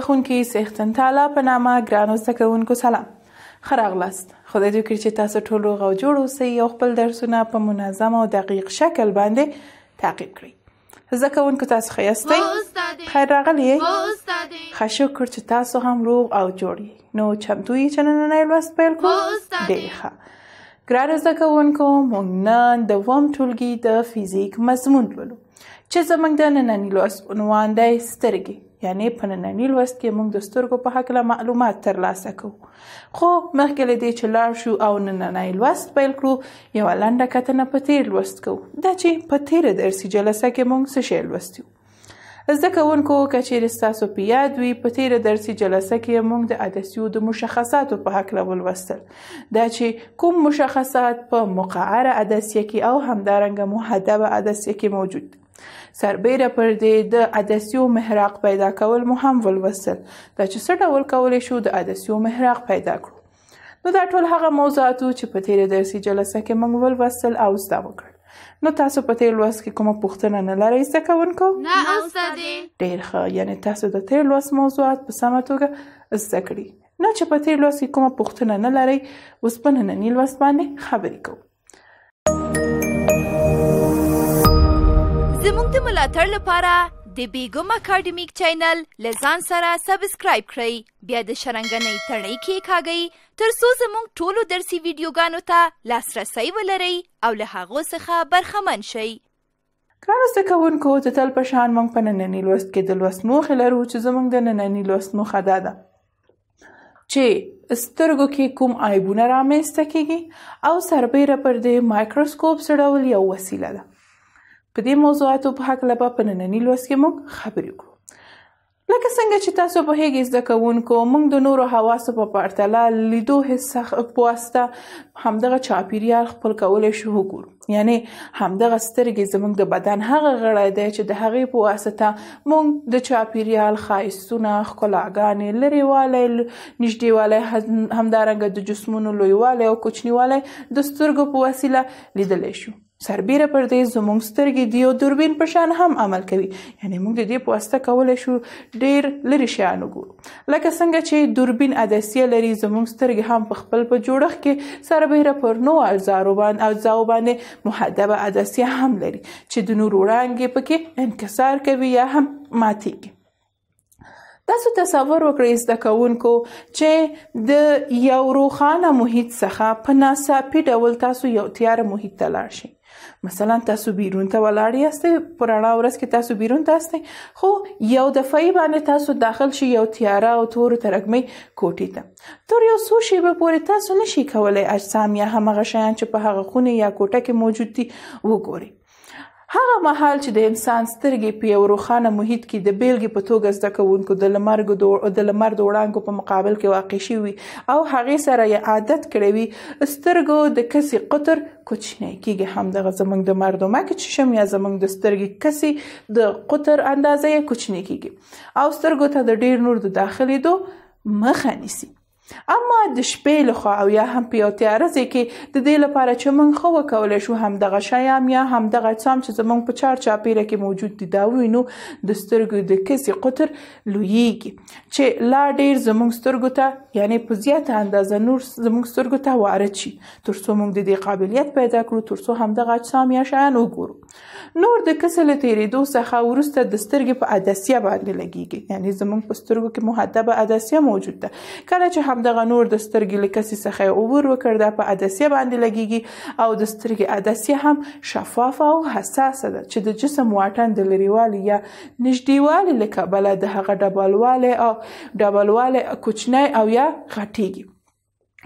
بخونکي سیختن تعالی په نامه ګرانو زده کوونکو سلام ښه راغلاست خدای دې وکړي چې تاسو ټول روغ او جوړ اوسئ او خپل درسونه په منظم او دقیق شکل باندې تعقیب کړئ زده کوونکو تاسو ښه یاستئ خیر راغلی یې ښه شکر چې تاسو هم روغ او جوړ یئ نو چمتو یې چې نننی لوست پیل کړو ډېر ښه ګران زده کوونکو موږ نن د وم ټولګي د فزیک مضمون لولو چې زموږ د نننی لوست عنوان دی سترګې یعنی په نننی لوست کې موږ د سترګو په هکله معلومات ترلاسه کوو خو مخکې له دې چې لاړ شو او نننی لوست پیل کړو یوه لنډه کتنه په تیر لوست کوو دا چې په تیره درسي جلسه کې موږ څه شی لوستي زده کوونکو که چیرې ستاسو په یاد وي په تیره درسي جلسه کې موږ د عدسیو د مشخصاتو په هکله ولوستل دا چې کوم مشخصات په مقعره عدسیه کې او همدارنګه محدبه عدسیه کې موجود سربیره پر دې د عدسیو محراق پیدا کول مو هم ولوستل دا چې څه ډول کولی شو د عدسیو محراق پیدا کړو نو دا ټول هغه موضوعات چې په تیره درسي جلسه کې موږ ولوستل او زده وکړل نو تاسو په تیر لوست کې کومه پوښتنه نه لرئ زده کوونکو نه استادې ډېر ښه یعنی تاسو د تیر لوست موضوعات په سمه توګه زده کړي نه چې په تیر لوست کې کومه پوښتنه نه لرئ اوس په ننني لوست باندې خبرې کوو زموږ د ملاتړ لپاره د بیګم اکاډمیک چینل لزان سره سبسکرایب کړئ بیا د شرنګنۍ تڼۍ کې کاږئ ترڅو زموږ ټولو درسي ویډیوګانو ته لاسرسي ولرئ او له هغه څخه برخمن شئ ګرانو زده کوونکو د تل په شان موږ په ننني لوست کې د لوست موخې لرو چې زموږ د ننني لوست موخه دا ده چې سترګو کې کوم عیبونه رامنځته کیږي او سربیره پر د مایکروسکوپ سره یو وسیله ده په دې موضوعاتو په حق لبا په نننی لوست کې موږ خبرې وکړو لکه څنګه چې تاسو په هیګ زده کوونکو موږ د نورو حواسو په پرتله لیدو حصہ پواسته همدغه چاپیریال خپل کولای شو وګورو یعنی همدغه سترګې زموږ د بدن هغه غړی دی چې د هغې په واسطه موږ د چاپیریال خایستونه ښکلاګانې لریوالی نږدېوالی همدارنګه د جسمونو لویوالی او کوچنیوالی د سترګو په وسیله لیدلی شو سربیره پردیس زموږ سترګې دی او دوربین په شان هم عمل کوي یعنی موږ د دې په واسطه کولای شو ډیر لری شیان وګورو لکه څنګه چې دوربین عدسیه لري زموږ سترګې هم په خپل په جوړښت کې سربیره پر نو اجزارو باندې اجزاو باندې محدبه عدسیه هم لري چې د نور وړانګې پکې انکسار کوي یا هم ماتیږي تاسو تصور وکړئ زده کوونکو چې د یو روخانه محیط څخه په ناڅاپي ډول تاسو یو تیار محیط ته لاړ شئ مثلا تاسو بیرون ته تا ولاړ یاست پرانا ورځ کې تاسو بیرون تاسو خو یو دفعه باندې تاسو داخل شي یو تیاره او تور ترګمې کوټې ته تر یو څو شی به پورې تاسو نشي کولای اجسام یا همغه شیان چې په هغه خونه یا کوټه کې موجود دي وګورئ هغه مهال چې د انسان سترګې په یو روښانه محیط کې د بیلګې په توګه زده کوونکو د لمر د لمر د وړانګو په مقابل کې واقع شي او هغه سره یې عادت کړی وي سترګو د کسي قطر کوچنی کیږي هم د زمنګ د مردمک چې شم یا زمنګ د سترګې کسي د قطر اندازې کوچنی کیږي او سترګو ته د ډیر نور د داخلي دو مخه نیسي اما د شپې لخوا او یا هم په یو تیاره ځای کې د دې لپاره چې موږ خو وکولای شو هم دغه شیام یا هم دغه څام چې زموږ په چار چاپیره کې موجود دي دا وینو د سترګو د کسي قطر لویږي چې لا ډیر زموږ سترګو ته یعنی په زیاته اندازه نور زموږ سترګو ته وارد شي تر څو موږ د دې قابلیت پیدا کړو تر څو هم دغه څام یا شیان وګورو نور د کسه له تیرېدو څخه وروسته د سترګې په عدسیه باندې لګیږي یعنی زمونږ په سترګو کې محدبه عدسیه موجود ده کله چې همدغه نور د سترګې له کسې څخه عبور وکړ دا په عدسیه باندې لګیږي او د سترګې عدسیه هم شفافه او حساسه ده چې د جسم واټن د لریوالي یا نږدېوالي له کبله د هغه ډبلوالی او ډبلوالی کوچنی او یا غټیږي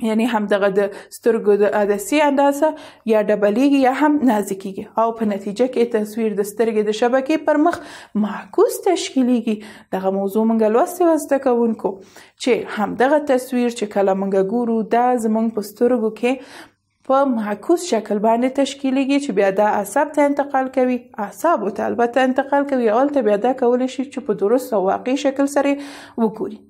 یعنی هم دغه د سترګو د عدسي اندازه یا ډبلیږي یا هم نازکیږي او په نتیجه کې تصویر د سترګې د شبکې پر مخ معکوس تشکیلیږي دغه موضوع مونږ لوستي وسته کوونکو چې هم دغه تصویر چې کله مونږ ګورو دا زمونږ په سترګو کې په معکوس شکل باندې تشکیلیږي چې بیا دا اعصاب ته انتقال کوي اعصاب ته البته انتقال کوي او ته بیا دا کولی شي چې په درست او واقعي شکل سره وګوري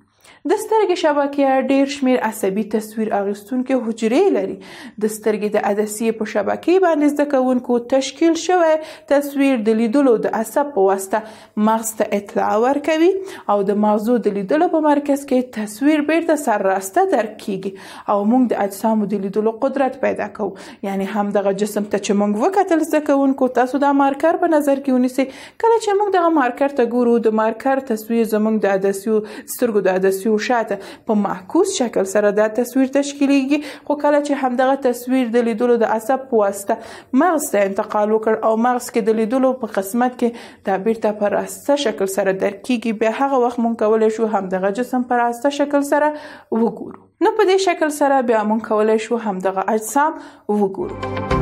د سترګې شبکې ډېر شمیر عصبي تصویر اخیستونکو حجرې لري د سترګې د عدسیې په شبکې باندې زده کوونکو تشکیل شوی تصویر د لیدلو د عصب په واسطه مغز ته اطلاع ورکوي او د مغزو د لیدلو په مرکز کې تصویر بیرته سرراسته درک کیږي او موږ د اجسامو د لیدلو قدرت پیدا کوو یعنی همدغه جسم ته چې موږ وکتل زده کوونکو تاسو دا مارکر په نظر کې ونیسئ کله چې موږ دغه مارکر ته ګورو د مارکر تصویر زموږ د عدسیو سترګو د عدسیو او شاته په معکوس شکل سره دا تصویر تشکیلیږي خو کله چې همدغه تصویر د لیدلو د عصب په واسطه مغز ته انتقال وکړ او مغز کې د لیدلو په قسمت کې دا بیرته په راسته شکل سره درک کیږي بیا هغه وخت مونږ کولی شو همدغه جسم په راسته شکل سره وګورو نو په دې شکل سره بیا مونږ کولی شو همدغه اجسام وګورو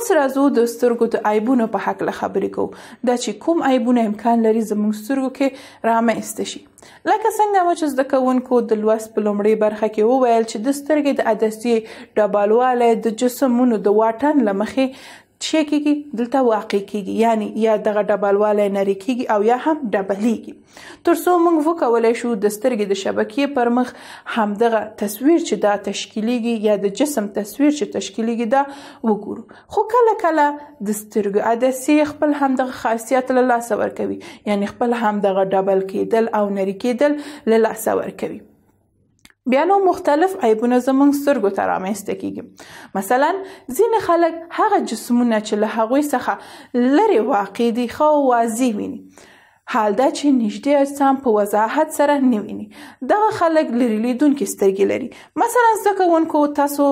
اوس راځو د سترګو د عیبونو په حق له خبرې کوو دا چې کوم عیبونه امکان لري زموږ سترګو کې رامنځته شي لکه څنګه چې زده کوونکو د لوست په لومړۍ برخه کې وویل چې د سترګې د عدسیې ډبالوالی د جسمونو د واټن له مخې چې کیږي دلته واقع کیږي یعنی یا دغه ډبلواله نری کیږي او یا هم ډبلیږي ترڅو موږ وکولای شو د سترګې د شبکې پر مخ همدغه تصویر چې دا تشکیلیږي یا د جسم تصویر چې تشکیلیږي دا وګورو خو کله کله د سترګو عدسي خپل همدغه خاصیت له لاسه ورکوي یعنی خپل همدغه ډبل کېدل او نری کېدل له لاسه ورکوي بیا نو مختلف عیبونه زمونږ سترګو ته رامنځته کیږي مثلا ځینې خلک هغه جسمونه چې له هغوی څخه لرې واقع دي ښه واضح ویني حال دا چې نږدې اجسام په وضاحت سره نه ویني دغه خلک لري لیدونکي سترګې لري مثلا زده کوونکو تاسو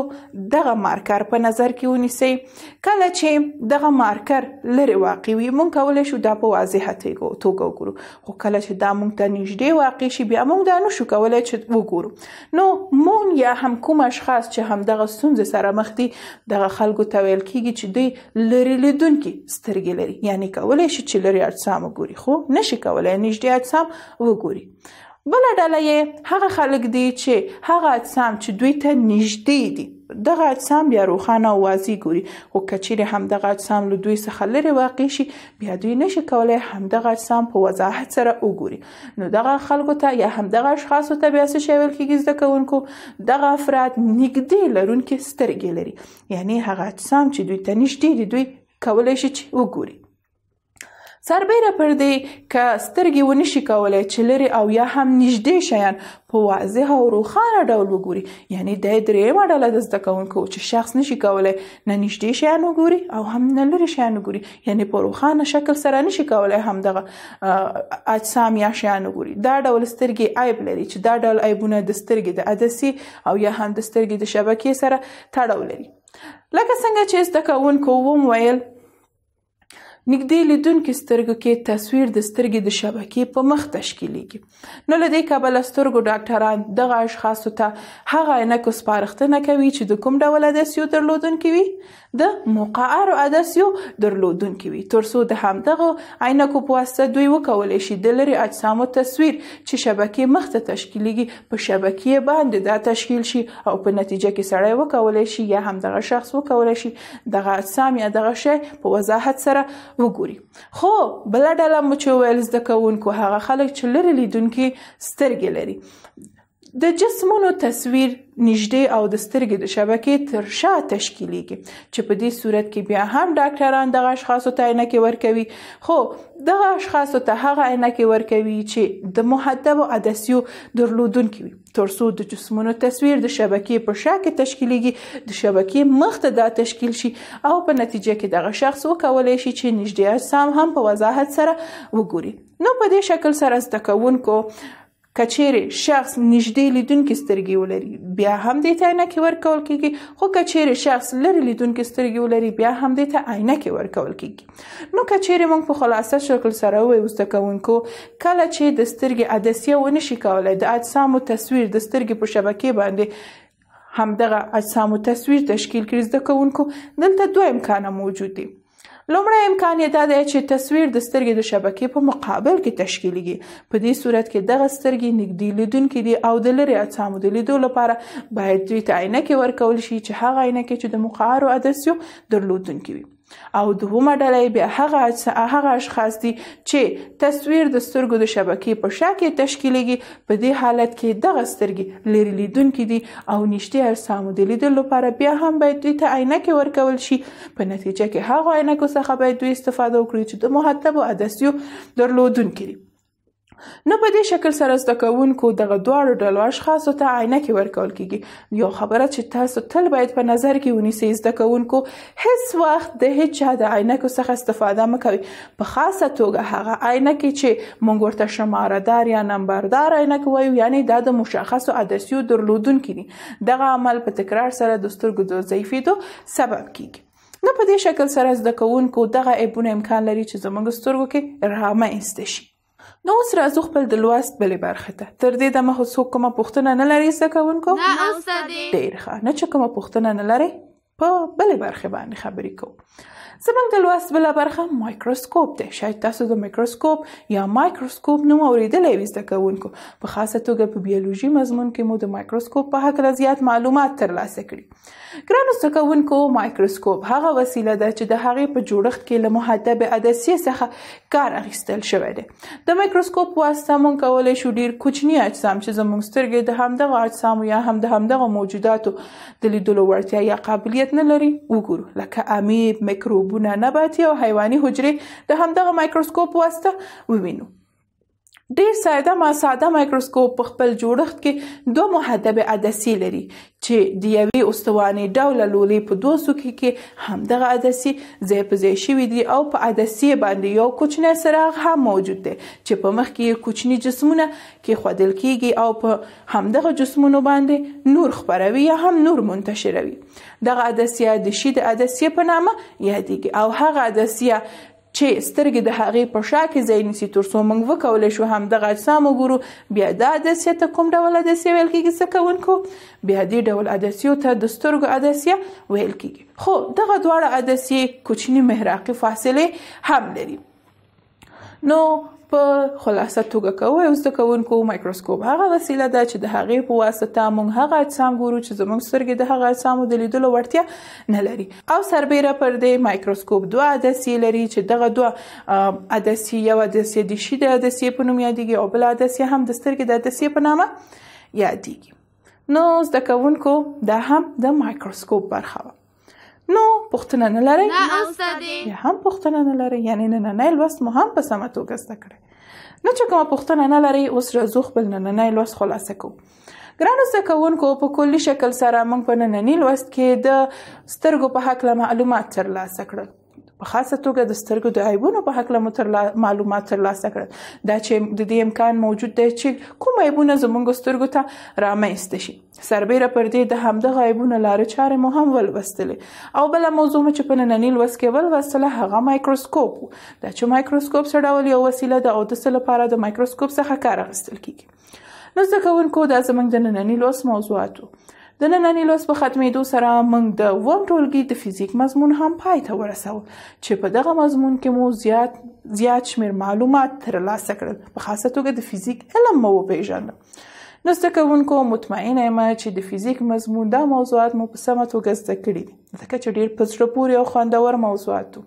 دغه مارکر په نظر کې ونیسئ کله چې دغه مارکر لري واقع وي مونږ کولای شو دا په واضحه توګه وګورو خو کله چې دا مونږ ته نږدې واقع شي بیا مونږ دا نشو کولای چې وګورو نو مونږ یا هم کوم اشخاص چې هم دغه ستونزې سره مخ دي دغه خلکو ته ویل کیږي چې دوی لري لیدونکي سترګې لري یعنی کولای شي چې لري اجسام وګوري خو نشي نشي کولای نږدې اجسام وګوري بل ډله یې هغه خلک دي چې هغه اجسام چې دوی ته نږدې دي دغه اجسام بیا روښانه او واضح ګوري خو کچیرې همدغه اجسام له دوی څخه لرې واقع شي بیا دوی نشي کولی همدغه اجسام په وضاحت سره وګوري نو دغه خلکو ته یا همدغه اشخاصو ته بیا څه شی ویل کېږي زده کوونکو دغه افراد نږدې لرونکې سترګې لري یعنی هغه اجسام چې دوی ته نږدې دي دوی کولی شي چې وګوري سربیره پر دې ک سترګې ونشي کولای چې لري او یا هم نږدې شیان په واضح او روښانه ډول وګوري یعنی د درېمه ډله د زده کوونکو چې شخص نشي کولای نه نږدې شیان وګوري او هم نه لري شیان وګوري یعنی په روښانه شکل سره نشي کولای هم دغه اجسام یا شیان وګوري دا ډول سترګې عیب لري چې دا ډول عیبونه د سترګې د عدسي او یا هم د سترګې د شبکې سره تړاو لري لکه څنګه چې زده کوونکو وویل نږدې لیدونکو سترګو کې تصویر د سترګې د شبکې په مخ تشکیلیږي نو له دې کبله سترګو ډاکټران دغه اشخاصو ته هغه عینکو سپارښتنه کوي چې د کوم ډول عدسیو درلودونکي وي د مقعر عدسیو درلودونکي وي ترڅو د همدغه عینکو په واسطه دوی وکولای شي د لرې اجسامو تصویر چې شبکې مخ ته تشکیلېږي په شبکې باندې دا تشکیل شي او په نتیجه کې سړی وکولای شي یا همدغه شخص وکولای شي دغه اجسام یا دغه شی په وضاحت سره وګوري خو بل ډله مو چې ویل زده کوونکو هغه خلک چې لرې لیدونکي سترګې لري د جسمونو تصویر نږدې او د سترګې د شبکې تر شا تشکیلیږي چې په دې صورت کې بیا هم ډاکټران دغه اشخاصو ته عینکې ورکوي خو دغه اشخاصو ته هغه عینکې ورکوي چې د محدب عدسیو درلودونکي وي ترڅو د جسمونو تصویر د شبکې په شا کې تشکیلیږي د شبکې مخ ته دا تشکیل شي او په نتیجه کې دغه شخص وکولای شي چې نږدې اجسام هم په وضاحت سره وګوري نو په دې شکل سره زده کوونکو کچېرې شخص نږدې لیدونکو سترګې ولري بیا هم دې ته عینکې ورکول کیږي خو کچېرې شخص لرې لیدونکو سترګې ولري بیا هم دې ته عینکې ورکول کیږي نو کچېرې موږ په خلاصه شکل سره وایو زده کوونکو کله چې د سترګې عدسیه ونشي کولای د اجسامو تصویر د سترګې په شبکې باندې همدغه اجسامو تصویر تشکیل کړي زده کوونکو دلته دوه امکانه موجود دي لومړی امکان یې دا دی چې تصویر د سترګې د شبکې په مقابل کې تشکیلږي په دې صورت کې دغه سترګې نږدې لیدونکي دي او د لرې اجسامو د لیدو لپاره باید دوی ته عینکې ورکول شي چې هغه عینکې چې د مقعر او عدسیو درلودونکي وي او دوهمه ډله بیا هغه هغه اشخاص دي چې تصویر د سترګو د شبکې په شاکه تشکیلېږي په دې حالت کې دغه سترګې لري لیدونکي دي او نشته اجسامو د لیدلو لپاره بیا هم باید دوی ته عینکې ورکول شي په نتیجه کې هغه عینکو څخه باید دوی استفاده وکړي چې د محتبو عدسیو درلودونکي دي نو په دې شکل سره زده کوونکو دغه دواړو ډلو اشخاصو ته عینکې ورکول کیږي یو خبره چې تاسو تل باید په نظر کې ونیسئ زده کوونکو هیڅ وخت د هیڅ چا د عینکو څخه استفاده مه کوئ په خاصه توګه هغه عینکې چې موږ ورته شمارهدار یا نمبردار عینک وایو یعنی دا د مشخصو عدسیو درلودونکي دي دغه عمل په تکرار سره د سترګو د ضعیفېدو سبب کیږي نو په دې شکل سره زده کوونکو دغه ایبونه امکان لري چې زموږ سترګو کې رامه ایسته شي نو اوس راځو خپل د لوست بلې برخې ته تر دې دمه خو څوک کومه پوښتنه نه لري زده کوونکو نه استادې ډېر ښه نه چې کومه پوښتنه نه لري په بلې برخې باندې خبرې کوو زمونږ د لوست بل برخه مایکروسکوپ دی شاید تاسو د مایکروسکوپ یا مایکروسکوپ نوم اوریدلی وي زده کوونکو په خاصه توګه په بیولوژي مضمون کې مو د مایکروسکوپ په هکله زیات معلومات ترلاسه کړي ګرانو زده کوونکو مایکروسکوپ هغه وسیله ده چې د هغې په جوړښت کې له محدب عدسیې څخه کار اخیستل شوی دی د مایکروسکوپ په واسطه مونږ کولی شو ډیر کوچني اجسام چې زموږ سترګې د همدغه اجسامو یا هم د همدغه موجوداتو د لیدلو وړتیا یا قابلیت نه لري وګورو لکه امیب مکروب مایکروبونه نباتي او حیواني حجرې د همدغه مایکروسکوپ په واسطه ووینو ډیر ساده ما ساده مایکروسکوپ په خپل جوړښت کې دوه محدبه عدسي لري چې د یوې استوانې ډول لولې په دوه سوکې کې همدغه عدسي ځای په ځای شوي دي او په عدسي باندې یو کوچنی سراغ هم موجود دی چې په مخ کې کوچنی جسمونه کې خودل کیږي او په همدغه جسمونو باندې نور خپروي یا هم نور منتشروي دغه عدسیه د شید عدسیه په نامه یادېږي او هغه عدسیه چې سترګې د هغې په شا کې ځای نیسي تر څو موږ وکولی شو همدغه اجسام وګورو بیا دا عدسیه ته کوم ډول عدسیه ویل کېږي څه کوونکو بیا دې ډول عدسیو ته د سترګو عدسیه ویل کېږي خو دغه دواړه عدسیې کوچني محراقي فاصلې هم لري نو په خلاصه توګه کوو او زده کوونکو مایکروسکوپ هغه وسیله ده چې د هغې په واسطه موږ هغه اجسام ګورو چې زموږ سترګې د هغه اجسامو د لیدلو وړتیا نه لري او سربیره پر دې مایکروسکوپ دوه عدسیې لري چې دغه دوه عدسیې یو عدسیې د شیده عدسیې په نوم یادېږي او بل عدسیې هم د سترګې د عدسیې په نامه یادېږي نو زده کوونکو دا هم د مایکروسکوپ برخه وه نو پوښتنه نه لرئ نه استادې هم پوښتنه نه لرئ یعنی نننی لوست مو هم په سمه توګه زده کړئ نو چې کومه پوښتنه نه لرئ اوس راځو خپل نننی لوست خلاصه کوو ګرانو زده کوونکو په کلي شکل سره موږ په نننی لوست کې د سترګو په هکله معلومات ترلاسه کړل په خاصه توګه د سترګو د عیبونو په حق له معلومات ترلاسه کړل دا چې د دې امکان موجود دی چې کوم عیبونه زمونږ سترګو ته رامنځته شي سربیره پر دې د همدغه عیبونه لارې چارې مو هم ولوستلې او بل موضوع چې په نننی لوست کې ولوستله هغه مایکروسکوپ دا چې مایکروسکوپ څه ډول یو وسیله ده او د څه لپاره د مایکروسکوپ څخه کار اخیستل کیږي نو زده کوونکو دا زموږ د نننی لوست موضوعاتو د ننني لوست په ختمېدو سره موږ د اووم ټولګي د فزیک مضمون هم پای ته ورسول چې په دغه مضمون کې مو زیات زیات شمېر معلومات ترلاسه کړل په خاصه توګه د فزیک علم مو وپېژانده نو زده کوونکو مطمئنه یم چې د فزیک مضمون دا موضوعات مو په سمه توګه زده کړي دي ځکه چې ډېر په زړه پورې او خوندور موضوعات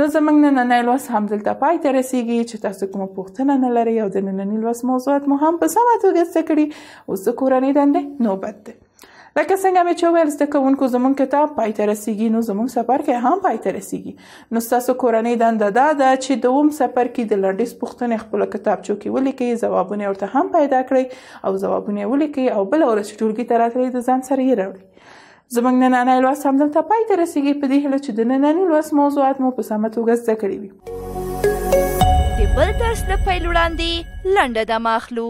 نو زموږ نننی لوست همدلته پای ته رسیږي چې تاسو کومه پوښتنه نه لرئ او د ننني لوست موضوعات مو هم په سمه توګه زده کړي اوس د کورنۍ دندې نوبت دی لکه څنګه مې چې ویل زده کوونکو زموږ کتاب پای ته رسیږي نو زموږ سفر کې هم پای ته رسیږي نو ستاسو کورنۍ دنده دا ده چې دوم سفر کې د لنډیز پوښتنې خپل کتابچو کې ولیکئ ځوابونه ورته هم پیدا کړئ او ځوابونه ولیکئ او بل ورځ چې ټولګي ته راتلئ د ځان سره یې راوړئ زموږ نننۍ لوست همدلته پای ته رسیږي په دې هیله چې د نننۍ لوست موضوعات مو په سمه توګه زده کړي وي د بل درس نه پیل وړاندې لنډه دمه اخلو